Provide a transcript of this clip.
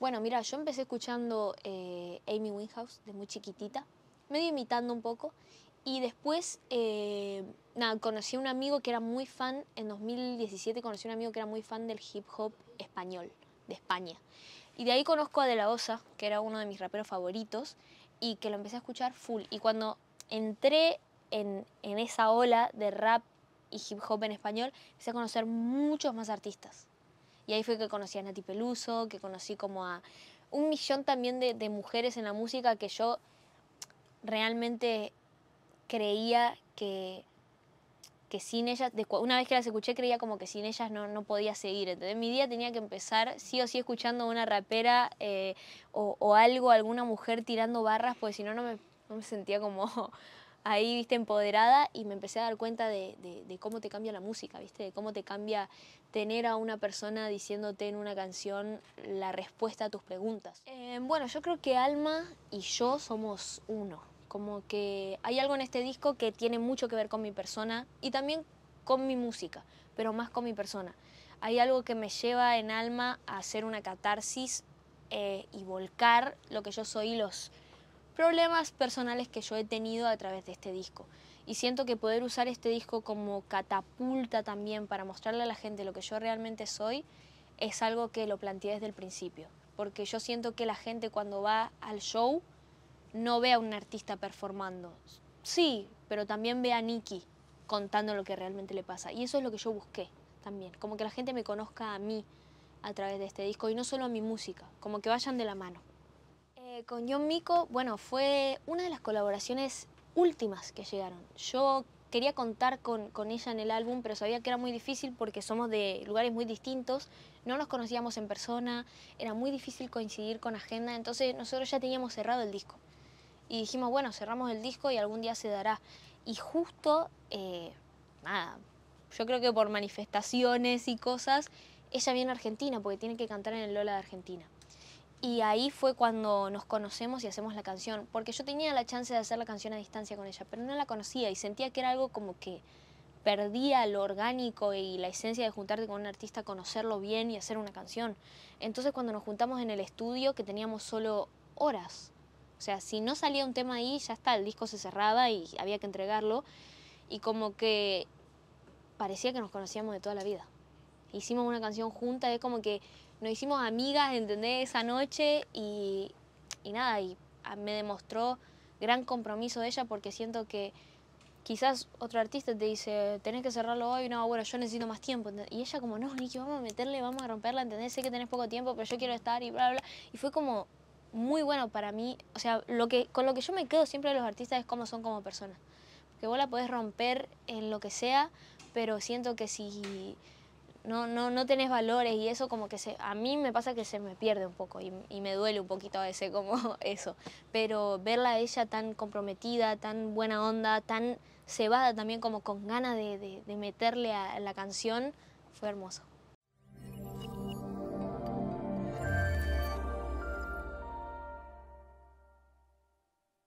Bueno, mira, yo empecé escuchando eh, Amy Winehouse de muy chiquitita, medio imitando un poco, y después, eh, nada, conocí a un amigo que era muy fan, en 2017 conocí a un amigo que era muy fan del hip hop español, de España. Y de ahí conozco a De La Osa, que era uno de mis raperos favoritos, y que lo empecé a escuchar full. Y cuando entré en, en esa ola de rap y hip hop en español, empecé a conocer muchos más artistas. Y ahí fue que conocí a Nati Peluso, que conocí como a un millón también de, mujeres en la música que yo realmente creía que, que sin ellas, una vez que las escuché creía como que sin ellas no, podía seguir, Entonces Mi día tenía que empezar sí o sí escuchando a una rapera eh, o, o, algo, alguna mujer tirando barras, porque si no no me, no me sentía como ahí, viste, empoderada y me empecé a dar cuenta de, de, cómo te cambia la música, viste, de cómo te cambia tener a una persona diciéndote en una canción la respuesta a tus preguntas. Eh, bueno, yo creo que Alma y yo somos uno, como que hay algo en este disco que tiene mucho que ver con mi persona y también con mi música, pero más con mi persona. Hay algo que me lleva en Alma a hacer una catarsis eh, y volcar lo que yo soy los problemas personales que yo he tenido a través de este disco. Y siento que poder usar este disco como catapulta también para mostrarle a la gente lo que yo realmente soy es algo que lo planteé desde el principio. Porque yo siento que la gente cuando va al show no ve a un artista performando. Sí, pero también ve a Nicky contando lo que realmente le pasa. Y eso es lo que yo busqué también. Como que la gente me conozca a mí a través de este disco y no solo a mi música. Como que vayan de la mano. Eh, con John Mico, bueno, fue una de las colaboraciones últimas que llegaron. Yo quería contar con, ella en el álbum, pero sabía que era muy difícil porque somos de lugares muy distintos, no nos conocíamos en persona, era muy difícil coincidir con agenda, entonces nosotros ya teníamos cerrado el disco. Y dijimos, bueno, cerramos el disco y algún día se dará. Y justo, eh, nada, yo creo que por manifestaciones y cosas, ella viene a Argentina porque tiene que cantar en el Lola de Argentina. Y ahí fue cuando nos conocemos y hacemos la canción, porque yo tenía la chance de hacer la canción a distancia con ella, pero no la conocía y sentía que era algo como que perdía lo orgánico y la esencia de juntarte con un artista, conocerlo bien y hacer una canción. Entonces cuando nos juntamos en el estudio, que teníamos solo horas, o sea, si no salía un tema ahí, ya está, el disco se cerraba y había que entregarlo, y como que parecía que nos conocíamos de toda la vida. Hicimos una canción junta, es como que nos hicimos amigas, ¿entendés? Esa noche y, nada, y ah, me demostró gran compromiso ella porque siento que quizás otro artista te dice, tenés que cerrarlo hoy, no, bueno, yo necesito más tiempo. Y ella como, no, Nicky, vamos a meterle, vamos a romperla, ¿entendés? Sé que tenés poco tiempo, pero yo quiero estar y bla, bla. Y fue como muy bueno para mí. O sea, lo que, con lo que yo me quedo siempre de los artistas es cómo son como personas. que vos la podés romper en lo que sea, pero siento que si no, no, no tenés valores y eso como que se, a mí me pasa que se me pierde un poco y, y, me duele un poquito a veces como eso. Pero verla a ella tan comprometida, tan buena onda, tan cebada también como con ganas de meterle a la canción, fue hermoso.